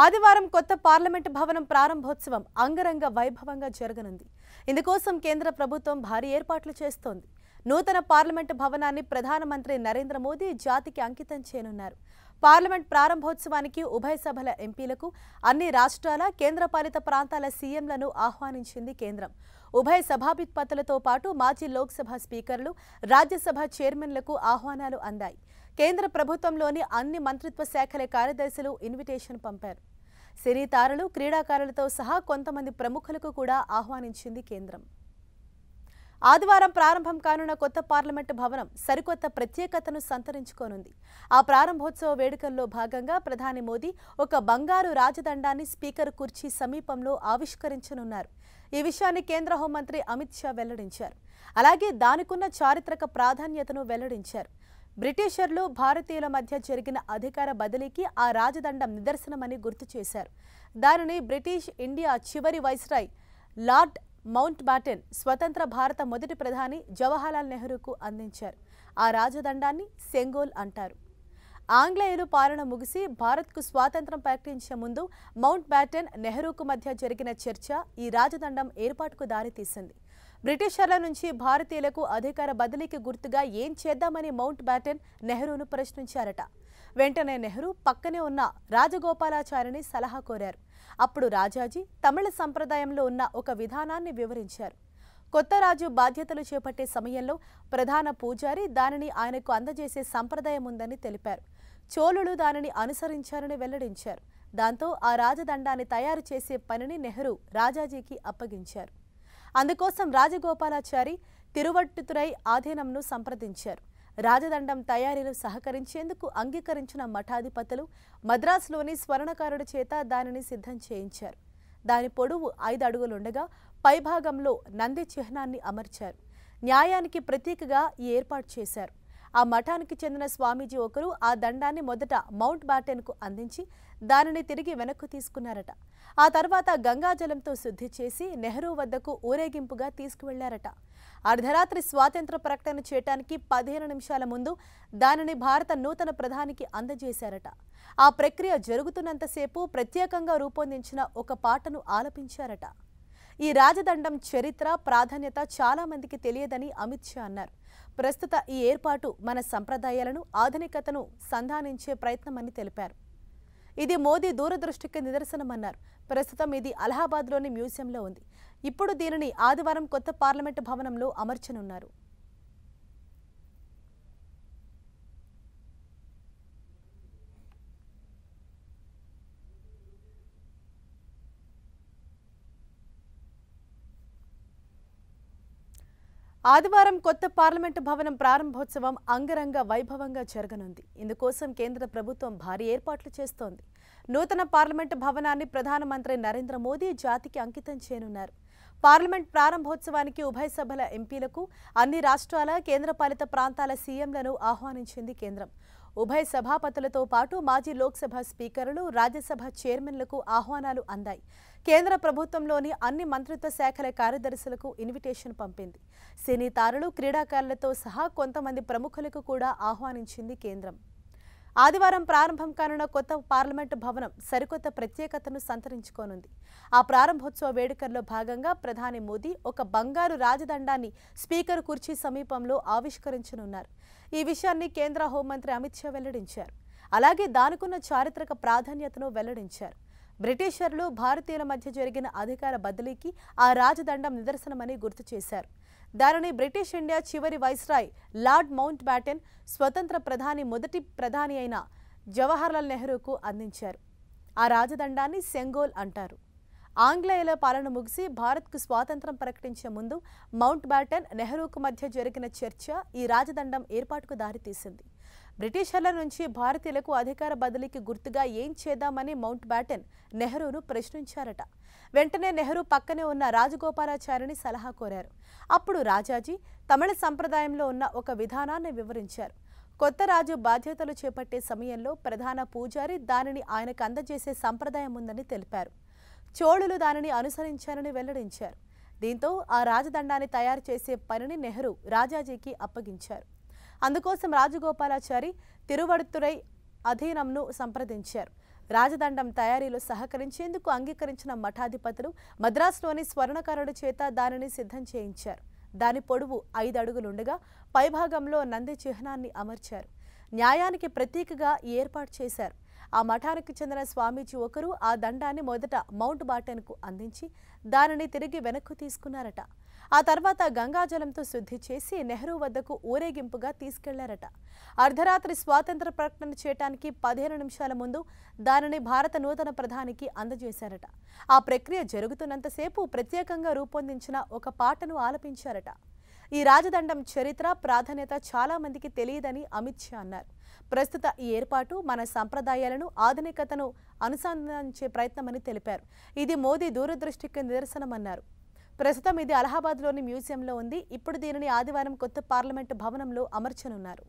ఆదివారం కొత్త పార్లమెంట్ భవనం ప్రారంభోత్సవం అంగరంగ వైభవంగా జరగనుంది ఇందుకోసం కేంద్ర ప్రభుత్వం భారీ ఏర్పాట్లు చేస్తోంది నూతన పార్లమెంటు భవనాన్ని ప్రధానమంత్రి నరేంద్ర మోదీ జాతికి అంకితం చేయనున్నారు పార్లమెంట్ ప్రారంభోత్సవానికి ఉభయ సభల ఎంపీలకు అన్ని రాష్ట్రాల కేంద్రపాలిత ప్రాంతాల సీఎంలను ఆహ్వానించింది కేంద్రం ఉభయ సభాధిపతులతో పాటు మాజీ లోక్సభ స్పీకర్లు రాజ్యసభ చైర్మన్లకు ఆహ్వానాలు అందాయి కేంద్ర ప్రభుత్వంలోని అన్ని మంత్రిత్వ శాఖల కార్యదర్శులు ఇన్విటేషన్ పంపారు సినీ క్రీడాకారులతో సహా కొంతమంది ప్రముఖులకు కూడా ఆహ్వానించింది కేంద్రం ఆదివారం ప్రారంభం కానున్న కొత్త పార్లమెంటు భవనం సరికొత్త ప్రత్యేకతను సంతరించుకోనుంది ఆ ప్రారంభోత్సవ వేడుకల్లో భాగంగా ప్రధాని మోదీ ఒక బంగారు రాజదండాన్ని స్పీకర్ కుర్చీ సమీపంలో ఆవిష్కరించనున్నారు ఈ విషయాన్ని కేంద్ర హోంమంత్రి అమిత్ షా వెల్లడించారు అలాగే దానికున్న చారిత్రక ప్రాధాన్యతను వెల్లడించారు బ్రిటిషర్లు భారతీయుల మధ్య జరిగిన అధికార బదిలీకి ఆ రాజదండం నిదర్శనమని గుర్తు చేశారు దానిని బ్రిటిష్ ఇండియా చివరి వైస్రాయ్ లార్డ్ మౌంట్ బాటెన్ స్వతంత్ర భారత మొదటి ప్రధాని జవహర్లాల్ నెహ్రూకు అందించారు ఆ రాజదండాన్ని సెంగోల్ అంటారు ఆంగ్లేయులు పాలన ముగిసి భారత్కు స్వాతంత్రం ప్రకటించే ముందు మౌంట్ బ్యాటెన్ నెహ్రూకు మధ్య జరిగిన చర్చ ఈ రాజదండం ఏర్పాటుకు దారితీసింది బ్రిటిషర్ల నుంచి భారతీయులకు అధికార బదిలీకి గుర్తుగా ఏం చేద్దామని మౌంట్ బ్యాటన్ నెహ్రూను ప్రశ్నించారట వెంటనే నెహ్రూ పక్కనే ఉన్న రాజగోపాలాచారిని సలహా కోరారు అప్పుడు రాజాజీ తమిళ సంప్రదాయంలో ఉన్న ఒక విధానాన్ని వివరించారు కొత్త రాజు బాధ్యతలు చేపట్టే సమయంలో ప్రధాన పూజారి దానిని ఆయనకు అందజేసే సంప్రదాయం ఉందని తెలిపారు చోళులు దానిని అనుసరించారని వెల్లడించారు దాంతో ఆ రాజదండాన్ని తయారు చేసే పనిని నెహ్రూ రాజాజీకి అప్పగించారు అందుకోసం రాజగోపాలాచారి తిరువట్టుతురై ఆధీనంను సంప్రదించారు రాజదండం తయారీలో సహకరించేందుకు అంగీకరించిన మఠాధిపతులు మద్రాసులోని స్వర్ణకారుడి చేత దానిని సిద్ధం చేయించారు దాని పొడవు ఐదు అడుగులుండగా పైభాగంలో నంది చిహ్నాన్ని అమర్చారు న్యాయానికి ప్రతీకగా ఈ ఏర్పాటు చేశారు ఆ మఠానికి చెందిన స్వామీజీ ఒకరు ఆ దండాన్ని మొదట మౌంట్ బాటెన్కు అందించి దానిని తిరిగి వెనక్కు తీసుకున్నారట ఆ తర్వాత గంగాజలంతో శుద్ధి చేసి నెహ్రూ వద్దకు ఊరేగింపుగా తీసుకువెళ్లారట అర్ధరాత్రి స్వాతంత్ర ప్రకటన చేయటానికి పదిహేను నిమిషాల ముందు దానిని భారత నూతన ప్రధానికి అందజేశారట ఆ ప్రక్రియ జరుగుతున్నంతసేపు ప్రత్యేకంగా రూపొందించిన ఒక పాటను ఆలపించారట ఈ రాజదండం చరిత్ర ప్రాధాన్యత చాలా మందికి తెలియదని అమిత్ షా అన్నారు ప్రస్తుత ఈ ఏర్పాటు మన సంప్రదాయాలను ఆధునికతను సంధానించే ప్రయత్నమని తెలిపారు ఇది మోదీ దూరదృష్టికి నిదర్శనమన్నారు ప్రస్తుతం ఇది అలహాబాద్లోని మ్యూజియంలో ఉంది ఇప్పుడు దీనిని ఆదివారం కొత్త పార్లమెంటు భవనంలో అమర్చనున్నారు ఆదివారం కొత్త పార్లమెంటు భవనం ప్రారంభోత్సవం అంగరంగ వైభవంగా జరగనుంది ఇందుకోసం కేంద్ర ప్రభుత్వం భారీ ఏర్పాట్లు చేస్తోంది నూతన పార్లమెంటు భవనాన్ని ప్రధానమంత్రి నరేంద్ర మోదీ జాతికి అంకితం చేయనున్నారు పార్లమెంట్ ప్రారంభోత్సవానికి ఉభయ సభల ఎంపీలకు అన్ని రాష్ట్రాల కేంద్రపాలిత ప్రాంతాల సీఎంలను ఆహ్వానించింది కేంద్రం ఉభయ సభాపతులతో పాటు మాజీ లోక్సభ స్పీకర్లు రాజ్యసభ చైర్మన్లకు ఆహ్వానాలు అందాయి కేంద్ర ప్రభుత్వంలోని అన్ని మంత్రిత్వ శాఖల కార్యదర్శులకు ఇన్విటేషన్ పంపింది సినీ తారలు క్రీడాకారులతో సహా కొంతమంది ప్రముఖులకు కూడా ఆహ్వానించింది కేంద్రం ఆదివారం ప్రారంభం కానున్న కొత్త పార్లమెంటు భవనం సరికొత్త ప్రత్యేకతను సంతరించుకోనుంది ఆ ప్రారంభోత్సవ వేడుకల్లో భాగంగా ప్రధాని మోదీ ఒక బంగారు రాజదండాన్ని స్పీకర్ కుర్చీ సమీపంలో ఆవిష్కరించనున్నారు ఈ విషయాన్ని కేంద్ర హోంమంత్రి అమిత్ షా వెల్లడించారు అలాగే దానికున్న చారిత్రక ప్రాధాన్యతను వెల్లడించారు బ్రిటిషర్లు భారతీయుల మధ్య జరిగిన అధికార బదిలీకి ఆ రాజదండం నిదర్శనమని గుర్తు చేశారు దానిని బ్రిటిష్ ఇండియా చివరి వైస్రాయ్ లార్డ్ మౌంట్ బ్యాటన్ స్వతంత్ర ప్రధాని మొదటి ప్రధాని అయిన జవహర్లాల్ నెహ్రూకు అందించారు ఆ రాజదండాన్ని సెంగోల్ అంటారు ఆంగ్లేయుల పాలన ముగిసి భారత్కు స్వాతంత్రం ప్రకటించే ముందు మౌంట్ బ్యాటన్ నెహ్రూకు మధ్య జరిగిన చర్చ ఈ రాజదండం ఏర్పాటుకు దారితీసింది బ్రిటిషర్ల నుంచి భారతీయులకు అధికార బదిలీకి గుర్తుగా ఏం చేద్దామని మౌంట్ బ్యాటన్ నెహ్రూను ప్రశ్నించారట వెంటనే నెహ్రూ పక్కనే ఉన్న రాజగోపాలాచారిని సలహా కోరారు అప్పుడు రాజాజీ తమిళ సంప్రదాయంలో ఉన్న ఒక విధానాన్ని వివరించారు కొత్త రాజు బాధ్యతలు చేపట్టే సమయంలో ప్రధాన పూజారి దానిని ఆయనకు అందజేసే సంప్రదాయం ఉందని తెలిపారు చోళులు దానిని అనుసరించారని వెల్లడించారు దీంతో ఆ రాజదండాన్ని తయారు చేసే పనిని నెహ్రూ రాజాజీకి అప్పగించారు అందుకోసం రాజగోపాలాచారి తిరువడుతురై అధీనంను సంప్రదించారు రాజదండం తయారీలో సహకరించేందుకు అంగీకరించిన మఠాధిపతులు మద్రాసులోని స్వర్ణకారుడు చేత దానిని సిద్ధం చేయించారు దాని పొడవు ఐదు అడుగులుండగా పైభాగంలో నంది చిహ్నాన్ని అమర్చారు న్యాయానికి ప్రతీకగా ఏర్పాటు చేశారు ఆ మఠానికి చెందిన స్వామీజీ ఒకరు ఆ దండాన్ని మొదట మౌంట్ కు అందించి దానిని తిరిగి వెనక్కు తీసుకున్నారట ఆ తర్వాత గంగాజలంతో శుద్ధి చేసి నెహ్రూ వద్దకు ఊరేగింపుగా తీసుకెళ్లారట అర్ధరాత్రి స్వాతంత్ర ప్రకటన చేయటానికి పదిహేను నిమిషాల ముందు దానిని భారత నూతన ప్రధానికి అందజేశారట ఆ ప్రక్రియ జరుగుతున్నంతసేపు ప్రత్యేకంగా రూపొందించిన ఒక పాటను ఆలపించారట ఈ రాజదండం చరిత్ర ప్రాధాన్యత చాలా మందికి తెలియదని అమిత్ షా అన్నారు ప్రస్తుత ఈ ఏర్పాటు మన సంప్రదాయాలను ఆధునికతను అనుసంధానించే ప్రయత్నమని తెలిపారు ఇది మోదీ దూరదృష్టికి నిదర్శనమన్నారు ప్రస్తుతం ఇది అలహాబాద్లోని మ్యూజియంలో ఉంది ఇప్పుడు దీనిని ఆదివారం కొత్త పార్లమెంటు భవనంలో అమర్చనున్నారు